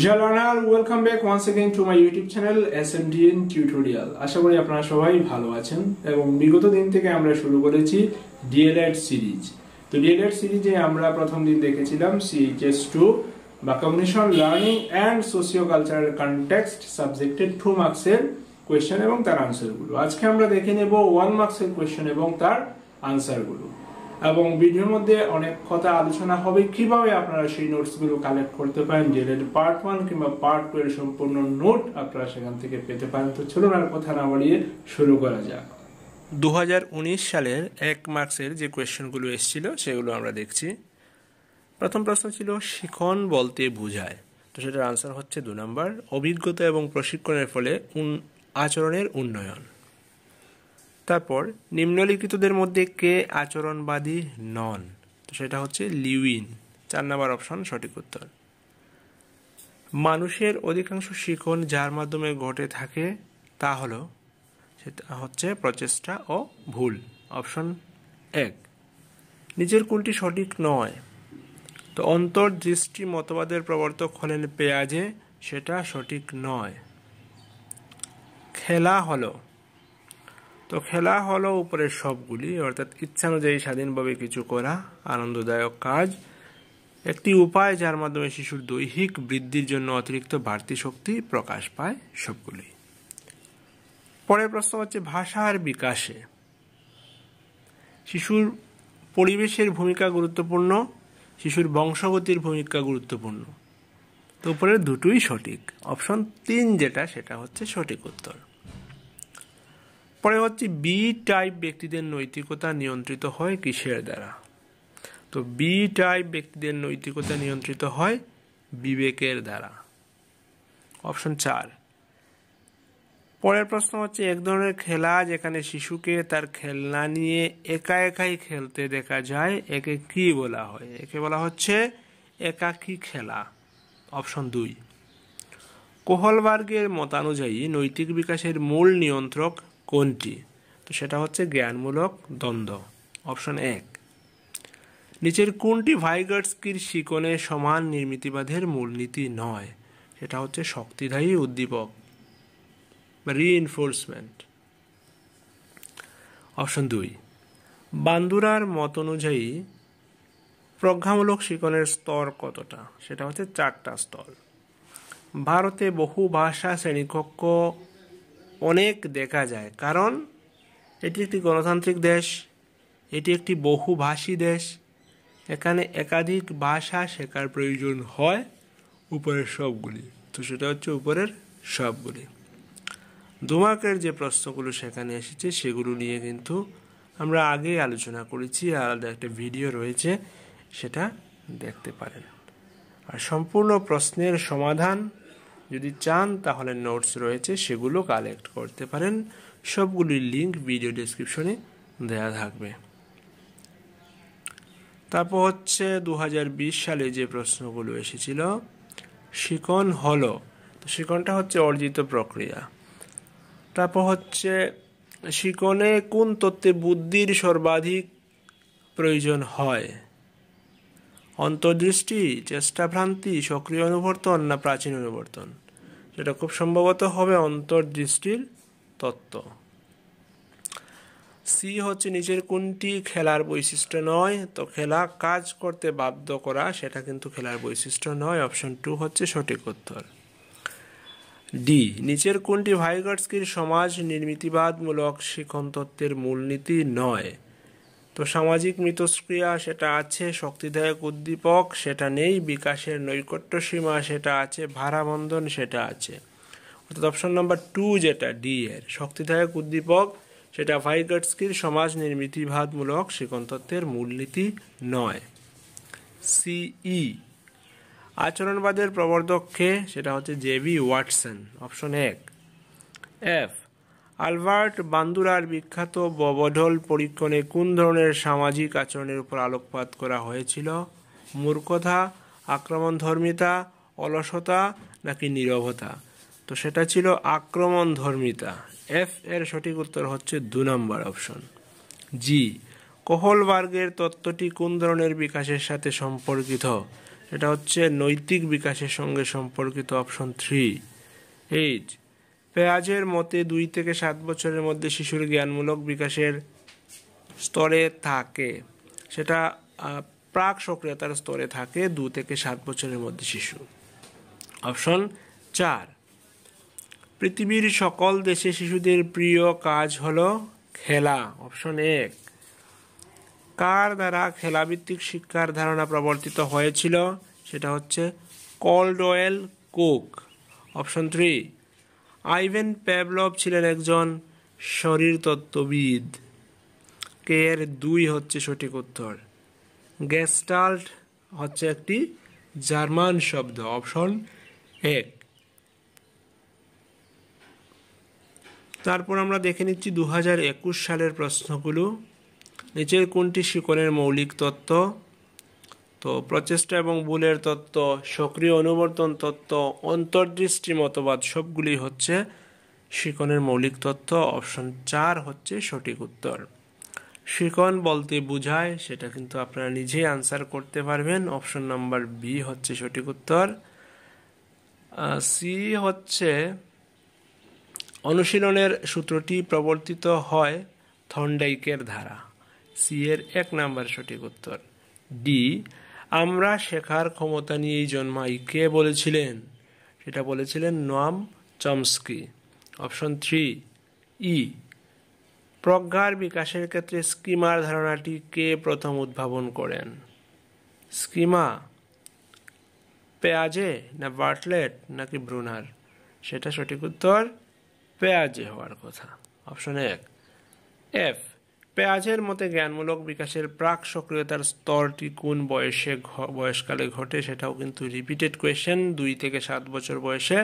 deer learner welcome back one second to my YouTube channel S M D N tutorial আশা করি আপনারা সবাই ভালো আছেন এবং বিগত দিন থেকে আমরা শুরু করেছি ডিএলএড সিরিজ তো ডিএলএড সিরিজে আমরা প্রথম দিন দেখেছিলাম সিএইচএস টু বা communication learning and socio cultural context সাবজেক্টের টু মার্কসের কোয়েশ্চেন এবং তার আনসারগুলো আজকে আমরা দেখে নেব ওয়ান মার্কসের কোয়েশ্চেন এবং তার আনসারগুলো এবং ভিডিওর মধ্যে অনেক কথা আলোচনা হবে কিভাবে আপনারা সেই নোটসগুলো কালেক্ট করতে পারেন জেলের পার্ট ওয়ান কিংবা পার্ট টু এর সম্পূর্ণ নোট আপনারা সেখান থেকে পেতে পারেন তো চলুন আর কথা না বাড়িয়ে শুরু করা যাক দু সালের এক মার্কসের যে কোয়েশ্চেনগুলো এসেছিল সেগুলো আমরা দেখছি প্রথম প্রশ্ন ছিল শিখন বলতে বোঝায় তো সেটার আনসার হচ্ছে দু নম্বর অভিজ্ঞতা এবং প্রশিক্ষণের ফলে আচরণের উন্নয়ন তারপর নিম্নলিখিতদের মধ্যে কে আচরণবাদী নন তো সেটা হচ্ছে লিউইন চার নাম্বার অপশন সঠিক উত্তর মানুষের অধিকাংশ শিখন যার মাধ্যমে ঘটে থাকে তা হলো সেটা হচ্ছে প্রচেষ্টা ও ভুল অপশন এক নিজের কোনটি সঠিক নয় তো অন্তর্দৃষ্টি মতবাদের প্রবর্তক হলেন পেয়াজে সেটা সঠিক নয় খেলা হলো তো খেলা হলো উপরের সবগুলি অর্থাৎ ইচ্ছানুযায়ী স্বাধীনভাবে কিছু করা আনন্দদায়ক কাজ একটি উপায় যার মাধ্যমে শিশুর দৈহিক বৃদ্ধির জন্য অতিরিক্ত বাড়তি শক্তি প্রকাশ পায় সবগুলি পরের প্রশ্ন হচ্ছে ভাষার বিকাশে শিশুর পরিবেশের ভূমিকা গুরুত্বপূর্ণ শিশুর বংশগতির ভূমিকা গুরুত্বপূর্ণ তো উপরের দুটোই সঠিক অপশন তিন যেটা সেটা হচ্ছে সঠিক উত্তর পরে হচ্ছে বি টাইপ ব্যক্তিদের নৈতিকতা নিয়ন্ত্রিত হয় কিসের দ্বারা তো বি টাইপ ব্যক্তিদের নৈতিকতা নিয়ন্ত্রিত হয় বিবেকের দ্বারা অপশন চার পরের প্রশ্ন হচ্ছে এক ধরনের খেলা যেখানে শিশুকে তার খেলনা নিয়ে একা একাই খেলতে দেখা যায় একে কি বলা হয় একে বলা হচ্ছে একাকী খেলা অপশন দুই কোহলবার্গের মতানুযায়ী নৈতিক বিকাশের মূল নিয়ন্ত্রক কোনটি তো সেটা হচ্ছে জ্ঞানমূলক দ্বন্দ্ব অপশন এক নিচের কোনটি ভাইগার্সকির শিকনে সমান নির্মিতিবাদের মূলনীতি নয় সেটা হচ্ছে শক্তিদায়ী উদ্দীপক রিএনফোর্সমেন্ট অপশন দুই বান্দুরার মত অনুযায়ী প্রজ্ঞামূলক শিকনের স্তর কতটা সেটা হচ্ছে চারটা স্তর ভারতে বহু ভাষা শ্রেণীকক্ষ অনেক দেখা যায় কারণ এটি একটি গণতান্ত্রিক দেশ এটি একটি বহুভাষী দেশ এখানে একাধিক ভাষা শেখার প্রয়োজন হয় উপরের সবগুলি তো সেটা হচ্ছে উপরের সবগুলি দুমাকের যে প্রশ্নগুলো সেখানে এসেছে সেগুলো নিয়ে কিন্তু আমরা আগেই আলোচনা করেছি আলাদা একটা ভিডিও রয়েছে সেটা দেখতে পারেন আর সম্পূর্ণ প্রশ্নের সমাধান যদি চান তাহলে নোটস রয়েছে সেগুলো কালেক্ট করতে পারেন সবগুলির লিঙ্ক ভিডিও ডিসক্রিপশনে দেয়া থাকবে তারপর হচ্ছে দু সালে যে প্রশ্নগুলো এসেছিল শিকন হলো তো শিকনটা হচ্ছে অর্জিত প্রক্রিয়া তারপর হচ্ছে শিকনে কোন তত্ত্বে বুদ্ধির সর্বাধিক প্রয়োজন হয় অন্তর্দৃষ্টি চেষ্টাভ্রান্তি সক্রিয় অনুবর্তন না প্রাচীন অনুবর্তন সেটা খুব সম্ভবত হবে অন্তর্দৃষ্টির তত্ত্ব সি হচ্ছে নিজের কোনটি খেলার বৈশিষ্ট্য নয় তো খেলা কাজ করতে বাধ্য করা সেটা কিন্তু খেলার বৈশিষ্ট্য নয় অপশন টু হচ্ছে সঠিক উত্তর ডি নিচের কোনটি ভাইগটস্কির সমাজ নির্মিতিবাদমূলক শিখন তত্ত্বের মূলনীতি নয় তো সামাজিক মিথস্ক্রিয়া সেটা আছে শক্তিদায়ক উদ্দীপক সেটা নেই বিকাশের নৈকট্য সীমা সেটা আছে ভারাবন্ধন সেটা আছে অর্থাৎ অপশন নম্বর টু যেটা ডি এর শক্তিদায়ক উদ্দীপক সেটা ভাইগটস্কির সমাজ নির্মিতিবাদমূলক শিকনতত্ত্বের মূলনীতি নয় সিই e, আচরণবাদের প্রবর্তককে সেটা হচ্ছে জেবি ওয়াটসন অপশন এক এফ আলবার্ট বান্দুরার বিখ্যাত ববধল পরীক্ষণে কোন ধরনের সামাজিক আচরণের উপর আলোকপাত করা হয়েছিল মূর্খতা আক্রমণধর্মিতা অলসতা নাকি নিরবতা তো সেটা ছিল আক্রমণধর্মিতা এফ এর সঠিক উত্তর হচ্ছে দু নম্বর অপশন জি কোহলবার্গের তত্ত্বটি কোন ধরনের বিকাশের সাথে সম্পর্কিত এটা হচ্ছে নৈতিক বিকাশের সঙ্গে সম্পর্কিত অপশন থ্রি এইট পেঁয়াজের মতে দুই থেকে সাত বছরের মধ্যে শিশুর জ্ঞানমূলক বিকাশের স্তরে থাকে সেটা প্রাক সক্রিয়তার স্তরে থাকে দু থেকে সাত বছরের মধ্যে শিশু অপশন চার পৃথিবীর সকল দেশে শিশুদের প্রিয় কাজ হলো খেলা অপশন এক কার দ্বারা খেলাভিত্তিক শিক্ষার ধারণা প্রবর্তিত হয়েছিল সেটা হচ্ছে Caldwell Cook option three Ivan Pavlov ছিলেন একজন শরীরতত্ত্ববিদ কে এর দুই হচ্ছে সঠিক উত্তর গ্যাস্টাল্ট হচ্ছে একটি জার্মান শব্দ অপশন এক তারপর আমরা দেখে নিচ্ছি দু সালের প্রশ্নগুলো নিচের কোনটি শিকনের মৌলিক তত্ত্ব তো প্রচেষ্টা এবং ভুলের তত্ত্ব সক্রিয় অনুবর্তন তত্ত্ব অন্তর্দৃষ্টি মতবাদ সবগুলি হচ্ছে শিকনের মৌলিক তত্ত্ব অপশন চার হচ্ছে সঠিক উত্তর শিকন বলতে বোঝায় সেটা কিন্তু আপনারা নিজেই আনসার করতে পারবেন অপশন নাম্বার বি হচ্ছে সঠিক উত্তর সি হচ্ছে অনুশীলনের সূত্রটি প্রবর্তিত হয় থন্ডাইকের ধারা সি এর এক নাম্বার সঠিক উত্তর ডি আমরা শেখার ক্ষমতা নিয়েই জন্মাই কে বলেছিলেন সেটা বলেছিলেন Noam Chomsky option three E প্রজ্ঞার বিকাশের ক্ষেত্রে স্কিমার ধারণাটি কে প্রথম উদ্ভাবন করেন স্কিমা পেঁয়াজে না বার্টলেট নাকি ব্রুনার সেটা সঠিক উত্তর পেঁয়াজে হওয়ার কথা অপশন এক এফ পেঁয়াজের মতে জ্ঞানমূলক বিকাশের প্রাক সক্রিয়তার স্তরটি কোন বয়সে বয়সকালে ঘটে সেটাও কিন্তু রিপিটেড কোয়েশ্চেন দুই থেকে সাত বছর বয়সে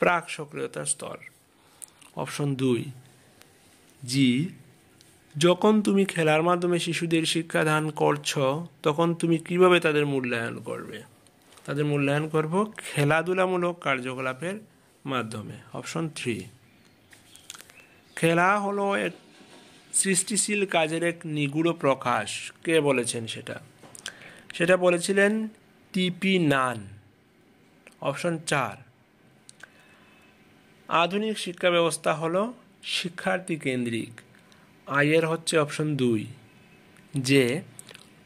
প্রাক সক্রিয়তার স্তর অপশন দুই জি যখন তুমি খেলার মাধ্যমে শিশুদের শিক্ষাদান করছ তখন তুমি কিভাবে তাদের মূল্যায়ন করবে তাদের মূল্যায়ন করব খেলাধুলামূলক কার্যকলাপের মাধ্যমে অপশন থ্রি খেলা হলো এক সৃষ্টিশীল কাজের এক নিগুড় প্রকাশ কে বলেছেন সেটা সেটা বলেছিলেন টিপি নান অপশন চার আধুনিক শিক্ষা ব্যবস্থা হলো শিক্ষার্থী কেন্দ্রিক আয়ের হচ্ছে অপশন দুই যে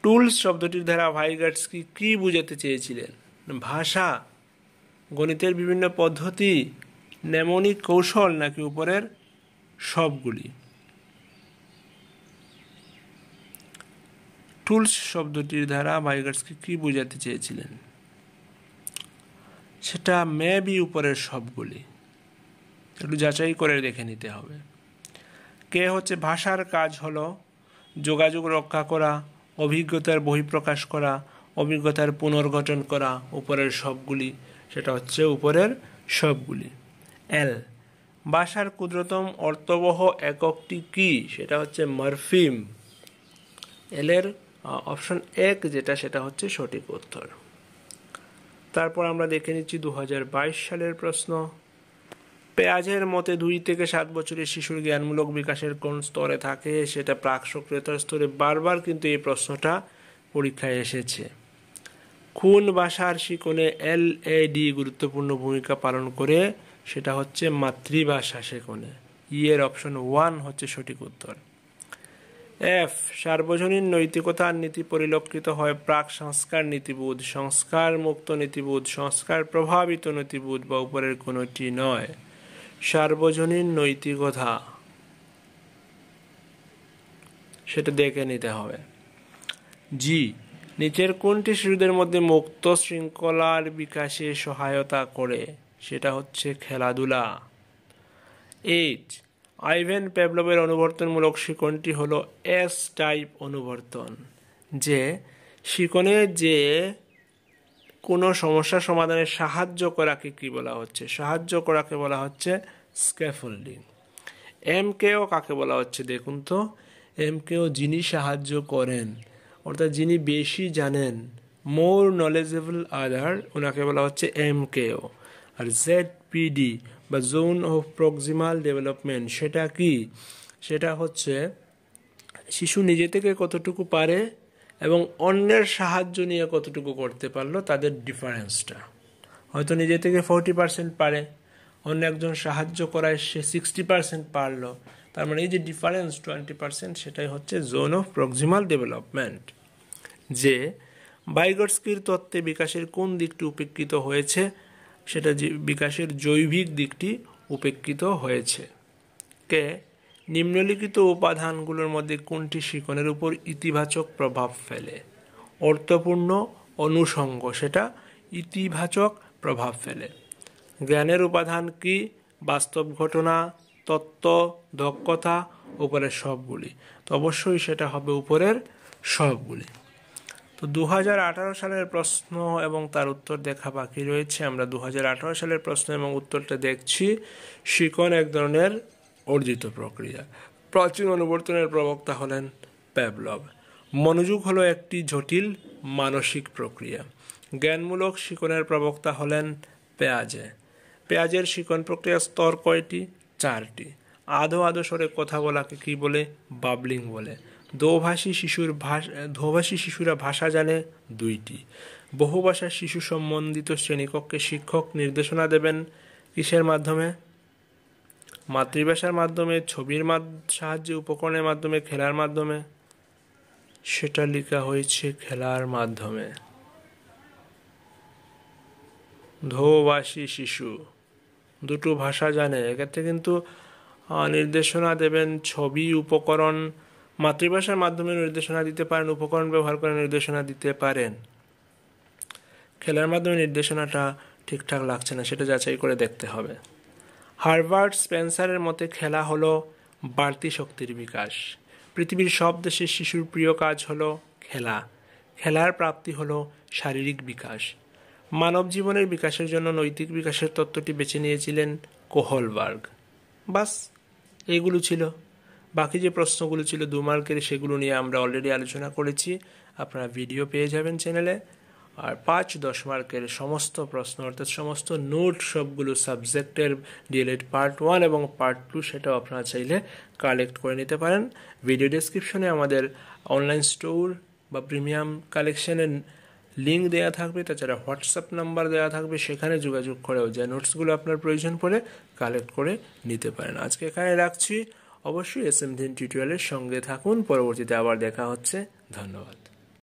টুলস শব্দটির দ্বারা ভাইগার্টসকি কি বুঝাতে চেয়েছিলেন ভাষা গণিতের বিভিন্ন পদ্ধতি নেমনিক কৌশল নাকি উপরের সবগুলি টুলস শব্দটির দ্বারা বায়োগার্সকে কী বোঝাতে চেয়েছিলেন সেটা মেবি উপরের সবগুলি একটু যাচাই করে দেখে নিতে হবে কে হচ্ছে ভাষার কাজ হল যোগাযোগ রক্ষা করা অভিজ্ঞতার বহিঃপ্রকাশ করা অভিজ্ঞতার পুনর্গঠন করা উপরের সবগুলি সেটা হচ্ছে উপরের সবগুলি এল ভাষার ক্ষুদ্রতম অর্থবহ এককটি কি সেটা হচ্ছে মারফিম এলের অপশন এক যেটা সেটা হচ্ছে সঠিক উত্তর তারপর আমরা দেখে নিচ্ছি দু সালের প্রশ্ন পেঁয়াজের মতে দুই থেকে সাত বছরের শিশুর জ্ঞানমূলক বিকাশের কোন স্তরে থাকে সেটা প্রাক সক্রিয়তার স্তরে বারবার কিন্তু এই প্রশ্নটা পরীক্ষায় এসেছে কোন ভাষার শিকোণে এল এ ডি গুরুত্বপূর্ণ ভূমিকা পালন করে সেটা হচ্ছে মাতৃভাষা শিকোনে ইয়ের অপশন ওয়ান হচ্ছে সঠিক উত্তর এফ সার্বজনীন নৈতিকতার নীতি পরিলক্ষিত হয় প্রাক সংস্কার নীতিবোধ সংস্কার মুক্ত নীতিবোধ সংস্কার প্রভাবিত নীতিবোধ বা উপরের কোনোটি নয় সার্বজনীন নৈতিকতা সেটা দেখে নিতে হবে জি নিচের কোনটি শিশুদের মধ্যে মুক্ত শৃঙ্খলার বিকাশে সহায়তা করে সেটা হচ্ছে খেলাধুলা এইচ আইভেন প্যাভলভের অনুবর্তনমূলক শিকনটি হল এস টাইপ অনুবর্তন যে শিকনে যে কোনো সমস্যা সমাধানে সাহায্য করাকে কি বলা হচ্ছে সাহায্য করাকে বলা হচ্ছে স্ক্যাফোল্ডিং এম কেও কাকে বলা হচ্ছে দেখুন তো এম কেও যিনি সাহায্য করেন অর্থাৎ যিনি বেশি জানেন মোর নলেজেবল আদার ওনাকে বলা হচ্ছে এম কেও আর জেড পিডি বা জোন অফ প্রক্সিমাল ডেভেলপমেন্ট সেটা কি সেটা হচ্ছে শিশু নিজে থেকে কতটুকু পারে এবং অন্যের সাহায্য নিয়ে কতটুকু করতে পারলো তাদের ডিফারেন্সটা হয়তো নিজে থেকে ফোরটি পার্সেন্ট পারে অন্য একজন সাহায্য করায় সে সিক্সটি পার্সেন্ট পারলো তার মানে এই যে ডিফারেন্স টোয়েন্টি পার্সেন্ট সেটাই হচ্ছে জোন অফ প্রক্সিমাল ডেভেলপমেন্ট যে বাইগটস্কির তত্ত্বে বিকাশের কোন দিকটি উপেক্ষিত হয়েছে সেটা বিকাশের জৈবিক দিকটি উপেক্ষিত হয়েছে কে নিম্নলিখিত উপাদানগুলোর মধ্যে কোনটি শিকনের উপর ইতিবাচক প্রভাব ফেলে অর্থপূর্ণ অনুষঙ্গ সেটা ইতিবাচক প্রভাব ফেলে জ্ঞানের উপাদান কি বাস্তব ঘটনা তত্ত্ব দক্ষতা উপরের সবগুলি তো অবশ্যই সেটা হবে উপরের সবগুলি তো দু সালের প্রশ্ন এবং তার উত্তর দেখা বাকি রয়েছে আমরা দু সালের প্রশ্ন এবং উত্তরটা দেখছি শিকন এক ধরনের অর্জিত প্রক্রিয়া প্রাচীন অনুবর্তনের প্রবক্তা হলেন প্যাবলব মনোযোগ হলো একটি জটিল মানসিক প্রক্রিয়া জ্ঞানমূলক শিকনের প্রবক্তা হলেন পেঁয়াজে পেঁয়াজের শিকন প্রক্রিয়ার স্তর কয়টি চারটি আধো আধো স্বরে কথা বলাকে কি বলে বাবলিং বলে দোভাষী শিশুর ভাষা দোভাষী শিশুরা ভাষা জানে দুইটি বহুভাষা শিশু সম্বন্ধিত শ্রেণীকক্ষে শিক্ষক নির্দেশনা দেবেন কিসের মাধ্যমে মাতৃভাষার মাধ্যমে ছবির সাহায্যে উপকরণের মাধ্যমে খেলার মাধ্যমে সেটা লেখা হয়েছে খেলার মাধ্যমে ধোভাষী শিশু দুটো ভাষা জানে এক্ষেত্রে কিন্তু নির্দেশনা দেবেন ছবি উপকরণ মাতৃভাষার মাধ্যমে নির্দেশনা দিতে পারেন উপকরণ ব্যবহার করে নির্দেশনা দিতে পারেন খেলার মাধ্যমে নির্দেশনাটা ঠিকঠাক লাগছে না সেটা যাচাই করে দেখতে হবে হার্ভার্ড স্পেন্সারের মতে খেলা হলো বাড়তি শক্তির বিকাশ পৃথিবীর সব দেশের শিশুর প্রিয় কাজ হলো খেলা খেলার প্রাপ্তি হলো শারীরিক বিকাশ মানব জীবনের বিকাশের জন্য নৈতিক বিকাশের তত্ত্বটি বেছে নিয়েছিলেন কোহলবার্গ বাস এগুলো ছিল বাকি যে প্রশ্নগুলো ছিল দু মার্কের সেগুলো নিয়ে আমরা অলরেডি আলোচনা করেছি আপনারা ভিডিও পেয়ে যাবেন চ্যানেলে আর পাঁচ দশ মার্কের সমস্ত প্রশ্ন অর্থাৎ সমস্ত নোট সবগুলো সাবজেক্টের ডিএলএড পার্ট ওয়ান এবং পার্ট টু সেটাও আপনারা চাইলে কালেক্ট করে নিতে পারেন ভিডিও ডিসক্রিপশনে আমাদের অনলাইন স্টোর বা প্রিমিয়াম কালেকশনের লিঙ্ক দেওয়া থাকবে তাছাড়া হোয়াটসঅ্যাপ নাম্বার দেওয়া থাকবে সেখানে যোগাযোগ করেও যে নোটসগুলো আপনার প্রয়োজন পড়ে কালেক্ট করে নিতে পারেন আজকে এখানে রাখছি অবশ্যই এস এম টিউটোরিয়ালের সঙ্গে থাকুন পরবর্তীতে আবার দেখা হচ্ছে ধন্যবাদ